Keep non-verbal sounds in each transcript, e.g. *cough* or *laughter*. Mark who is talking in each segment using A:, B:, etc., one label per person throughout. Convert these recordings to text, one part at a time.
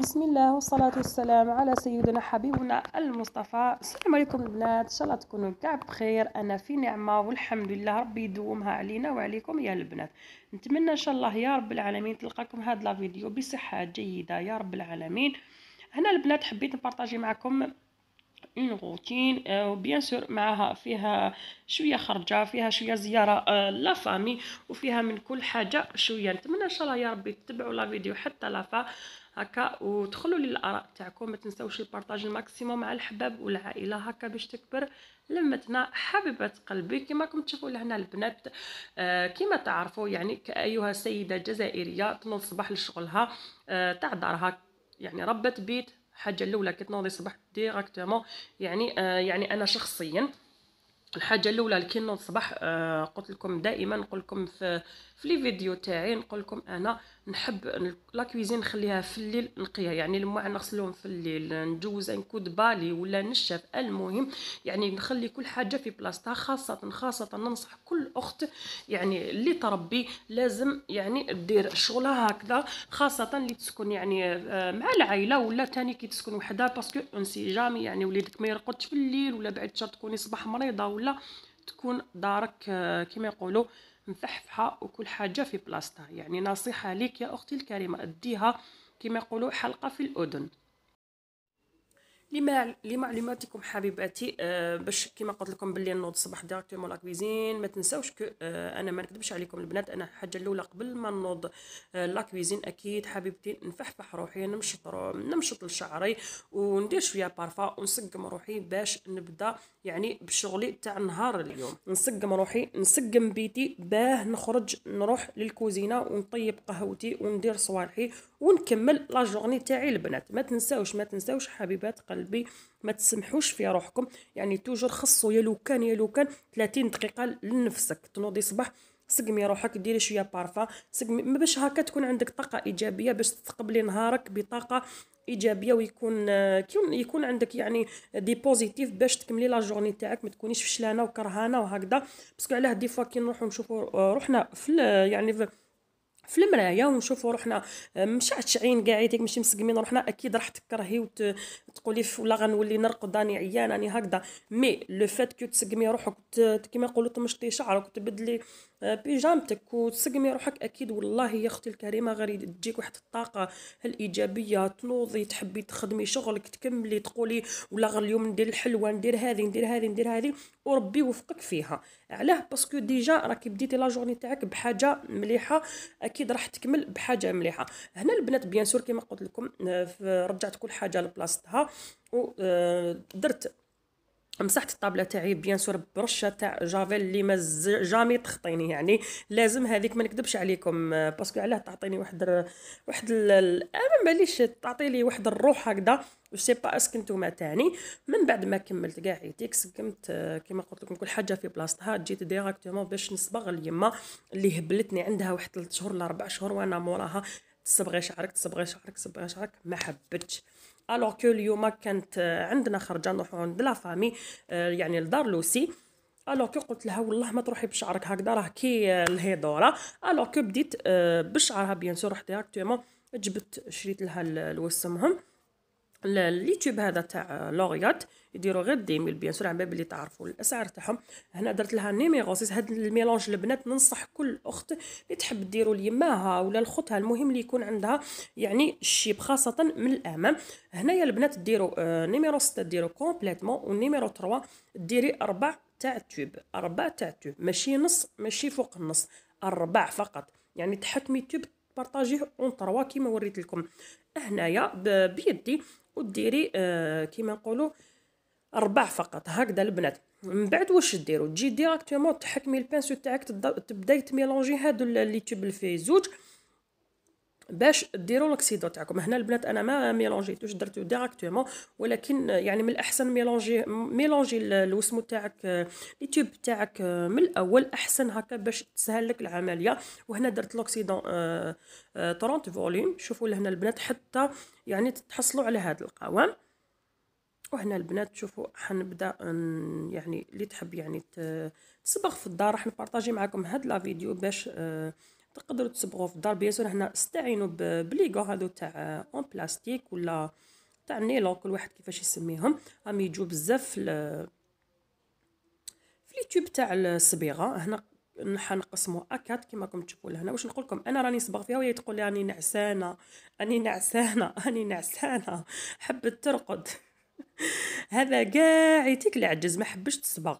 A: بسم الله والصلاة والسلام على سيدنا حبيبنا المصطفى السلام عليكم البنات ان شاء الله تكونوا كاع بخير انا في نعمة والحمد لله ربي يدومها علينا وعليكم يا البنات نتمنى ان شاء الله يا رب العالمين تلقاكم هاد لا فيديو بصحة جيدة يا رب العالمين هنا البنات حبيت نبارطاجي معكم اون روتين وبيان سور معها فيها شويه خرجه فيها شويه زياره آه، لا فامي وفيها من كل حاجه شويه نتمنى ان شاء الله يا ربي تتبعوا لا فيديو حتى لا فا هكا ودخلوا لي الاراء تاعكم ما تنساوش البارطاج الماكسيموم مع الحباب والعائله هكا باش تكبر لمتنا حبيبه قلبي كيما راكم تشوفوا لهنا البنات آه، كيما تعرفوا يعني كايها سيده جزائريه تنوض الصباح لشغلها آه، تاع دارها يعني ربت بيت الحاجه الاولى كتنوضي صباح ديريكتومون يعني آه يعني انا شخصيا الحاجه الاولى كي نوض صباح قلت لكم دائما نقول لكم في في لي فيديو تاعي نقول لكم انا نحب لا كويزين نخليها في الليل نقيها يعني لما نغسلهم في الليل نجوز نكود بالي ولا نشف المهم يعني نخلي كل حاجه في بلاصتها خاصه خاصه ننصح كل اخت يعني اللي تربي لازم يعني دير شغلها هكذا خاصه اللي تسكن يعني آه، مع العائله ولا تاني كي تسكن وحدها باسكو اون سي جامي يعني وليدك ما يرقدش في الليل ولا بعد شهر تكوني صباح مريضه ولا تكون دارك آه، كما يقولوا مفحفحه وكل حاجه في بلاصتها يعني نصيحه ليك يا اختي الكريمه اديها كما يقولوا حلقه في الاذن لمعلوماتكم حبيباتي أه باش كيما قلت لكم باللي نوض الصباح ديريكتومون لا كويزين ما تنساوش كو أه انا ما نكذبش عليكم البنات انا الحاجه الاولى قبل ما نوض لا كويزين اكيد حبيبتي نفحفح روحي نمشط رو... نمشط لشعري وندير شويه بارفا ونسقم روحي باش نبدا يعني بشغلي تاع نهار اليوم نسقم روحي نسقم بيتي باه نخرج نروح للكوزينه ونطيب قهوتي وندير صوالحي ونكمل لا جورني تاعي البنات ما تنساوش ما تنساوش حبيبات قلبي قلبي ما تسمحوش في روحكم يعني توجور خصو يا لو كان يا لو كان 30 دقيقه لنفسك تنوضي صباح سقمي روحك ديري شويه بارفا سقمي باش هكا تكون عندك طاقه ايجابيه باش تستقبلي نهارك بطاقه ايجابيه ويكون آه، يكون عندك يعني دي بوزيتيف باش تكملي لا جورني تاعك ما تكونيش فشلانه وكرهانه وهكذا باسكو علاه دي فوا كي نروحو نشوفو آه، روحنا في يعني في في المرايا ونشوفوا روحنا آه، مش عتشعين كاع يديك ماشي مسقمين روحنا اكيد راح تكرهي وتقولي ولا غنولي نرقد راني عيان راني يعني هكذا مي لو فات كو تسقمي روحك كيما يقولوا تمشطي شعرك تبدلي بيجامتك وتسقمي روحك اكيد والله يا اختي الكريمه غادي تجيك واحد الطاقه الايجابيه تنوضي تحبي تخدمي شغلك تكملي تقولي ولا غير اليوم ندير الحلوه ندير هذه ندير هذه ندير هذه وربي يوفقك فيها علاه باسكو ديجا راكي بديتي لا جورني تاعك بحاجه مليحه اكيد راح تكمل بحاجه مليحه هنا البنات بيان سور كيما قلت لكم آه، رجعت كل حاجه لبلاصتها ودرت آه، مسحت الطابله تاعي بيان سور برشه تاع جافيل اللي ما جامي تخطيني يعني لازم هذيك ما نكذبش عليكم آه، باسكو علاه تعطيني واحد ال... واحد ال... آه، ما باليش تعطي لي واحد الروح هكذا سي با اسك نتوما تاني من بعد ما كملت كاع عيتيك سقمت آه، كيما قلت لكم كل حاجه في بلاصتها جيت ديراكتومون باش نصبغ اليما اللي هبلتني عندها واحد 3 شهور ولا 4 شهور وانا موراها تصبغي شعرك تصبغي شعرك تصبغي شعرك ما حبتش الوغ كو اليوم كانت آه، عندنا خرجه نروحو عند لا فامي آه، يعني لدار لوسي الوغ كو قلت لها والله ما تروحي بشعرك هكذا راه كي الهيدوره آه، الوغ كو بديت بشعرها بيان سور رحت ديريكتومون جبت شريت لها الوسمهم اليوتيوب هذا تاع لوريات يديروا غير ديميل بيان سور على باب اللي تعرفوا الاسعار تاعهم هنا درت لها نيميرو سيس هاد الميلونج البنات ننصح كل اخت اللي تحب ديروا ليماها ولا لخوتها المهم اللي يكون عندها يعني الشيب خاصه من الامام هنايا البنات ديروا آه، نيميرو 6 ديروا كومبليتمون ونيميرو 3 ديري اربع تاع التوب اربع تاع التوب ماشي نص ماشي فوق النص اربع فقط يعني تحكمي التوب بارطاجيه اون تروا كيما وريت لكم هنايا بيدي وديري آه كيما نقولوا ربع فقط هكذا البنات من بعد واش ديروا تجي ديريكتومون تحكمي البانسو تاعك تبداي تميلونجي هادو لي تيوب الفيزوج زوج باش ديروا لوكسيدو تاعكم هنا البنات انا ما ميلونجيتوش درتو ديراكتومون ولكن يعني من الاحسن ميلونجي ميلونجي الوسمو تاعك لي تيوب تاعك من الاول احسن هكا باش تسهل لك العمليه وهنا درت لوكسيدون آه، آه، 30 فوليوم شوفوا لهنا البنات حتى يعني تحصلوا على هذا القوام وهنا البنات شوفوا حنبدا يعني اللي تحب يعني تصبغ في الدار راح نبارطاجي معكم هاد لا فيديو باش آه، تقدروا تصبغوا في الدار بيان سور حنا استعينوا بليغو هادو تاع اون آه، بلاستيك ولا تاع نيلون كل واحد كيفاش يسميهم راهم يجوا بزاف في في اليوتيوب تاع الصبيغه هنا حنقسمو اكات كما راكم تشوفوا لهنا واش نقول لكم انا راني صبغ فيها وهي تقول لي راني نعسانه راني نعسانه *laughs* راني نعسانه حبت ترقد *laughs* هذا كاع يتيك العجز ما حبش تصبغ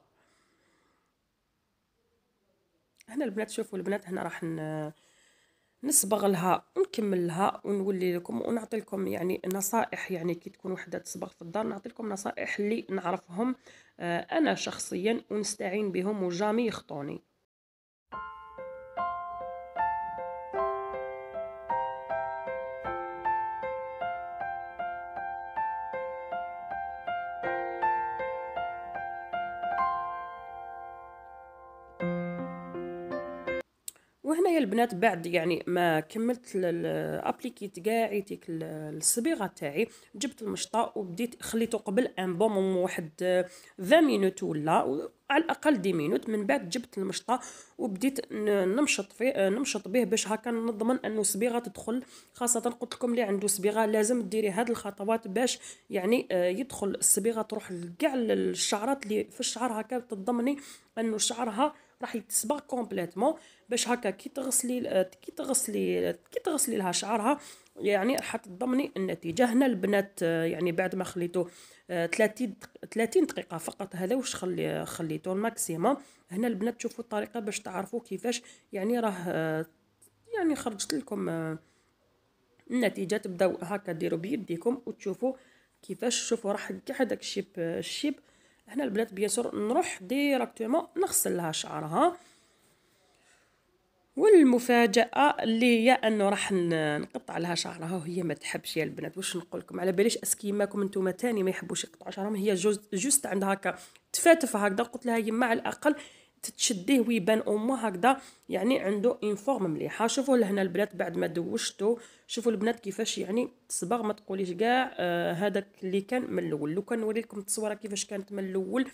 A: هنا البنات شوفوا البنات هنا راح نصبغ لها ونكمل لها ونولي لكم ونعطي لكم يعني نصائح يعني كي تكون وحده تصبغ في الدار نعطي لكم نصائح اللي نعرفهم آه، انا شخصيا ونستعين بهم وجامي يخطوني وهنا يا البنات بعد يعني ما كملت الابليكيت كاع ديك الصبيغه تاعي جبت المشطه وبديت خليته قبل ان بوم واحد 20 مينوت ولا على الاقل دي مينوت من بعد جبت المشطه وبديت نمشط فيه نمشط به باش هكا نضمن انه الصبيغه تدخل خاصه قلت لكم اللي عنده صبيغه لازم ديري هاد الخطوات باش يعني آه، يدخل الصبيغه تروح لكاع الشعرات اللي في الشعر هكا تضمني انه شعرها راح يتصبغ كومبليتوم باش هكا كي تغسلي كي تغسلي كي تغسلي لها شعرها يعني راح تضمني النتيجه هنا البنات يعني بعد ما خليته 30 30 دقيقه فقط هذا واش خلي خليته الماكسيموم هنا البنات تشوفوا الطريقه باش تعرفوا كيفاش يعني راه آه، يعني خرجت لكم آه، النتيجه تبداو هكا ديروا بيديكم وتشوفوا كيفاش شوفوا راح كاع داك الشيب الشيب آه، هنا البنات بيان سور نروح ديراكتومون نغسل لها شعرها والمفاجاه اللي هي انه راح نقطع لها شعرها وهي ما تحبش يا البنات واش نقول لكم على باليش اسكيماكم نتوما تاني ما يحبوش يقطعوا شعرهم هي جوست عندها هكا تفاتف هكذا قلت لها يما على الاقل تتشديه ويبان اوما هكذا يعني عنده اون فورم مليحه شوفوا لهنا البنات بعد ما دوشتو شوفوا البنات كيفاش يعني تصبغ ما تقوليش كاع آه اللي كان من الاول لو كان نوري لكم التصويره كيفاش كانت من الاول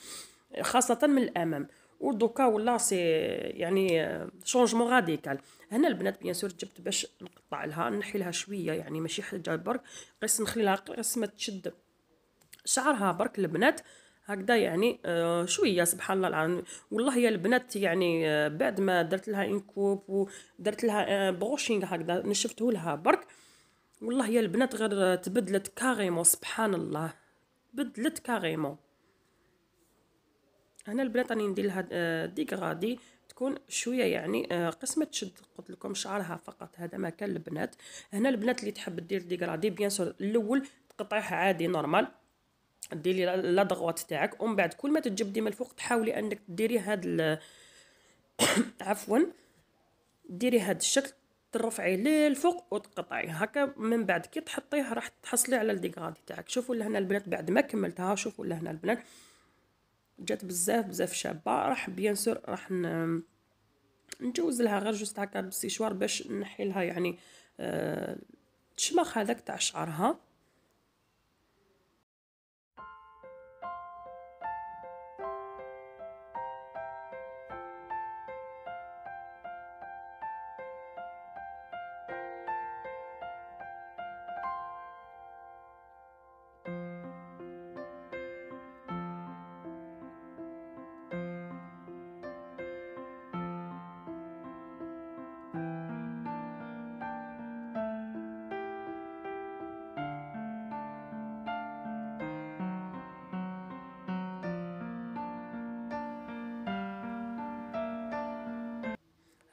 A: خاصه من الامام ودوكا ولا سي يعني شونجمون آه، راديكال هنا البنات بيان سور جبت باش نقطع لها نحي لها شويه يعني ماشي حاجه برك قيس نخلي لها قيس ما تشد شعرها برك البنات آه هكذا يعني آه شويه سبحان الله العظيم والله يا البنات يعني آه بعد ما درت لها انكوب ودرت لها آه بروشينغ هكذا نشفته لها برك والله يا البنات غير تبدلت كاريمو سبحان الله تبدلت كاريمو هنا البنات راني ندير لها آه، ديغرادي تكون شويه يعني آه، قسمه تشد قلت لكم شعرها فقط هذا ما كان البنات هنا البنات اللي تحب دير ديغرادي بيان سور الاول تقطعها عادي نورمال ديري لا دغوات تاعك ومن بعد كل ما تجب من الفوق تحاولي انك ديري هاد ال... *coughs* عفوا ديري هاد الشكل ترفعي للفوق وتقطعي هكا من بعد كي تحطيه راح تحصلي على الديغرادي تاعك شوفوا لهنا البنات بعد ما كملتها شوفوا لهنا البنات جات بزاف بزاف شابه راح بيان سور راح ن... نجوز لها غير جوست هكا بالسيشوار باش نحي لها يعني آه... تشمخ هذاك تاع شعرها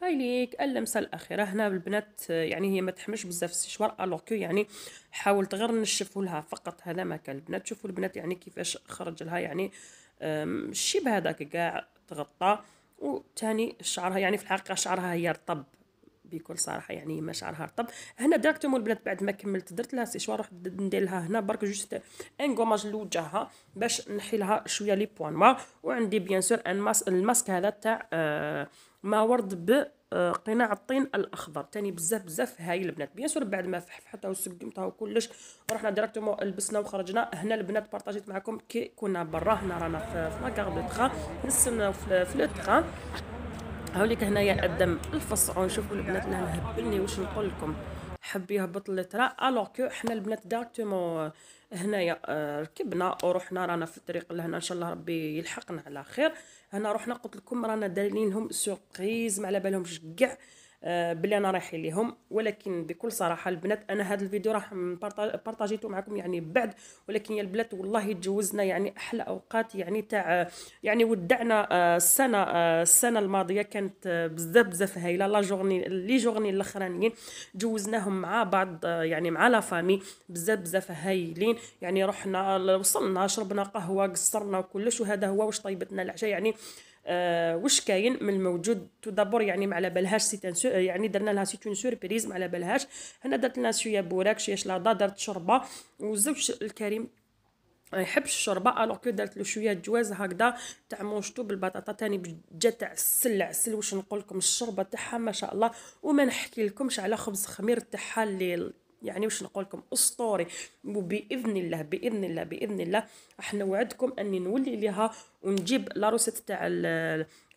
A: هاي ليك اللمسه الاخيره هنا البنات آه، يعني هي ما تحمش بزاف السيشوار الوغ كو يعني حاولت غير نشفوا لها فقط هذا ما كان البنات شوفوا البنات يعني كيفاش خرج لها يعني الشيب هذاك كاع تغطى وثاني شعرها يعني في الحقيقه شعرها هي رطب بكل صراحه يعني مشاعرها رطب هنا ديريكتومون البنات بعد ما كملت درت لها سيشوار رحت ندير لها هنا برك جوست ان غوماج لوجهها باش نحيلها شويه لي بوان نوار وعندي بيان سور ان ماس الماسك هذا تاع آه ما ورد ب آه، قناع الطين الاخضر تاني بزاف بزاف هاي البنات بيان سور بعد ما فحفحتها وسقمتها وكلش رحنا ديريكتومون لبسنا وخرجنا هنا البنات بارطاجيت معكم كي كنا برا هنا رانا في لاكار دو تخا نستناو في لو تخا هوليك هنايا الدم الفص ونشوفوا البنات انا هبلني واش نقول لكم حب يهبط لترا الوغ كو حنا البنات داكتومون هنايا آه، ركبنا ورحنا رانا في الطريق لهنا ان شاء الله ربي يلحقنا على خير هنا رحنا قلت لكم رانا دايرينهم سوربريز ما على بالهمش كاع آه، بلي انا رايحين ليهم ولكن بكل صراحه البنات انا هذا الفيديو راح بارطاجيته معكم يعني بعد ولكن يا البنات والله تجوزنا يعني احلى اوقات يعني تاع يعني ودعنا آه، السنه آه، السنه الماضيه كانت بزاف بزاف هايله لا جورني لي جورني الاخرانيين جوزناهم مع بعض يعني مع لا فامي بزاف بزاف هايلين يعني رحنا وصلنا شربنا قهوه قصرنا وكلش وهذا هو واش طيبتنا العشاء يعني آه، واش كاين من الموجود تو دابور يعني ما على بالهاش سي آه، يعني درنا لها تون سوربريز ما على بالهاش هنا درت لنا شويه بوراك شويه شلاضه درت شوربه والزوج الكريم ما يحبش الشوربه الوغ كو درت له شويه جواز هكذا تاع مونشطو بالبطاطا تاني جا تاع السل عسل واش نقول لكم الشوربه تاعها ما شاء الله وما نحكي لكمش على خبز خمير تاعها اللي يعني واش نقول لكم اسطوري وباذن الله باذن الله باذن الله راح نوعدكم اني نولي ليها ونجيب لا روسيت تاع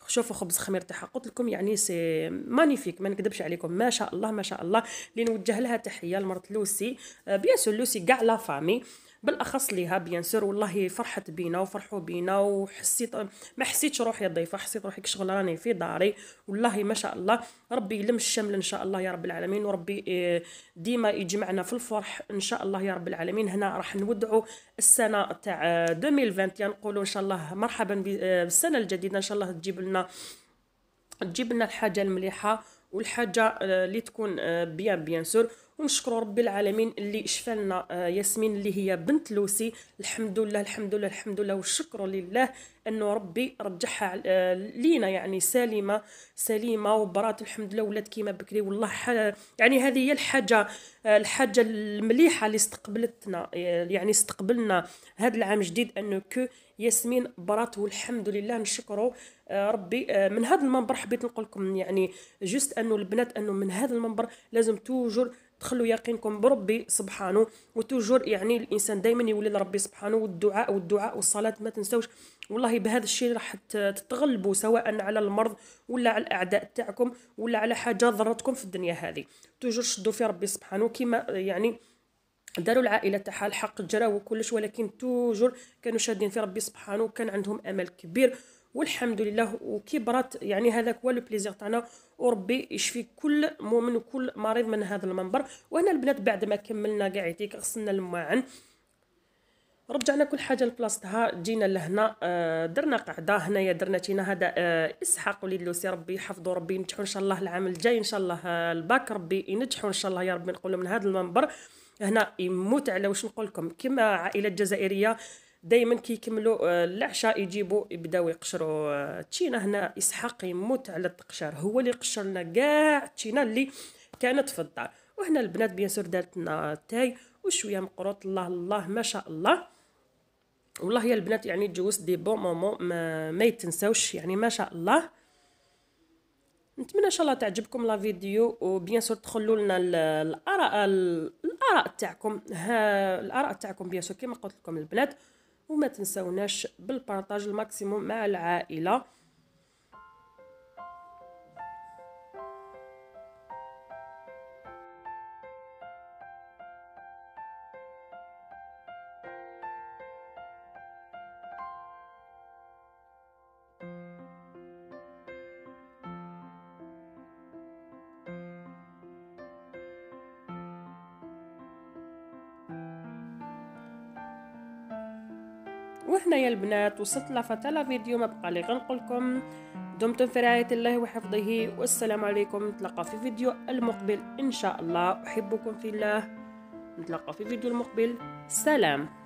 A: شوفوا خبز خمير تاعها قلت لكم يعني سي مانيفيك ما نكذبش عليكم ما شاء الله ما شاء الله اللي نوجه لها تحيه لمرت لوسي بيان آه، سور لوسي كاع لا فامي بالاخص ليها بيان سور والله فرحت بينا وفرحوا بينا وحسيت ما حسيتش روحي ضيفه حسيت روحي كشغل راني في داري والله ما شاء الله ربي يلم الشمل ان شاء الله يا رب العالمين وربي آه، ديما يجمعنا في الفرح ان شاء الله يا رب العالمين هنا راح نودعوا السنه تاع 2020 يعني نقولوا ان شاء الله مرحبا بالسنه الجديده ان شاء الله تجيب لنا تجيب لنا الحاجه المليحه والحاجه آه، اللي تكون بيان بيان سور ونشكروا رب العالمين اللي شفى لنا آه، ياسمين اللي هي بنت لوسي الحمد لله الحمد لله الحمد لله والشكر لله انه ربي رجعها آه، لينا يعني سالمه سليمه وبرات الحمد لله ولات كيما بكري والله يعني هذه هي الحاجه آه، الحاجه المليحه اللي استقبلتنا يعني استقبلنا هذا العام جديد انه كو ياسمين برات والحمد لله نشكره ربي من هذا المنبر حبيت نقول لكم يعني جست انه البنات انه من هذا المنبر لازم توجور تخلوا يقينكم بربي سبحانه وتوجور يعني الانسان دائما يولي لربي سبحانه والدعاء والدعاء والصلاه ما تنساوش والله بهذا الشيء راح تتغلبوا سواء على المرض ولا على الاعداء تاعكم ولا على حاجه ضرتكم في الدنيا هذه توجور شدوا في ربي سبحانه كما يعني داروا العائله تاعها الحق جراو وكلش ولكن توجور كانوا شادين في ربي سبحانه وكان عندهم امل كبير والحمد لله وكبرت يعني هذاك هو لو بليزير تاعنا وربي يشفي كل مؤمن وكل مريض من هذا المنبر وهنا البنات بعد ما كملنا كاع يديك غسلنا الماعن رجعنا كل حاجه لبلاصتها جينا لهنا آه، درنا قعده هنايا درنا تينا هذا آه، اسحاق وليد لوسي ربي يحفظه ربي ينجحوا ان شاء الله العام الجاي ان شاء الله آه، الباك ربي ينجحوا ان شاء الله يا ربي نقول من هذا المنبر هنا يموت على واش نقول لكم كما عائله جزائريه دائما كيكملوا آه، العشاء يجيبوا يبداو يقشروا آه، تشينا هنا اسحاق يموت على التقشير هو اللي قشر لنا كاع التشينا اللي كانت في الدار وهنا البنات بيان سور دارت لنا تاي وشويه مقروط الله الله ما شاء الله والله يا البنات يعني تجوز دي بون مومون ما, ما يتنساوش يعني ما شاء الله نتمنى ان شاء الله تعجبكم لا فيديو وبيان سور تخلوا لنا الاراء الاراء تاعكم ها الاراء تاعكم بيان سور كيما قلت لكم البنات وما تنسوناش بالبارطاج الماكسيموم مع العائله وهنا يا البنات وصلت لفتاة فيديو ما بقى لي غنقولكم دمتم في رعاية الله وحفظه والسلام عليكم نتلقى في فيديو المقبل إن شاء الله أحبكم في الله نتلقى في فيديو المقبل سلام